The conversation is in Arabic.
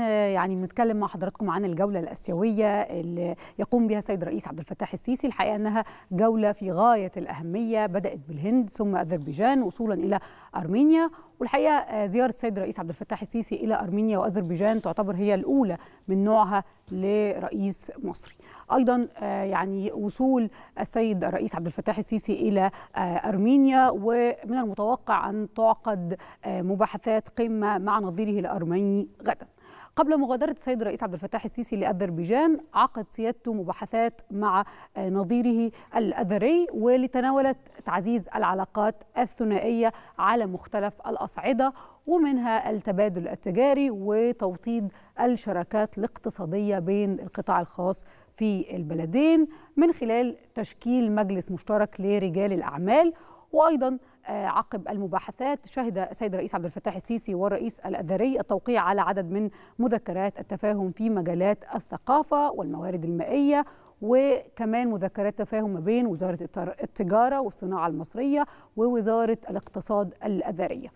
يعني بنتكلم مع حضراتكم عن الجوله الاسيويه اللي يقوم بها السيد الرئيس عبد الفتاح السيسي الحقيقه انها جوله في غايه الاهميه بدات بالهند ثم اذربيجان وصولا الى ارمينيا والحقيقه آه، زياره السيد الرئيس عبد الفتاح السيسي الى ارمينيا واذربيجان تعتبر هي الاولى من نوعها لرئيس مصري ايضا آه، يعني وصول السيد الرئيس عبد الفتاح السيسي الى آه، ارمينيا ومن المتوقع ان تعقد مباحثات قمه مع نظيره الارميني غدا قبل مغادرة السيد الرئيس عبد الفتاح السيسي لأذربيجان عقد سيادته مباحثات مع نظيره الأذري ولتناولت تعزيز العلاقات الثنائية على مختلف الأصعدة ومنها التبادل التجاري وتوطيد الشراكات الاقتصادية بين القطاع الخاص في البلدين من خلال تشكيل مجلس مشترك لرجال الأعمال وايضا آه، عقب المباحثات شهد السيد الرئيس عبد الفتاح السيسي والرئيس الأذري التوقيع على عدد من مذكرات التفاهم في مجالات الثقافة والموارد المائية وكمان مذكرات تفاهم ما بين وزارة التجارة والصناعة المصرية ووزارة الاقتصاد الأذرية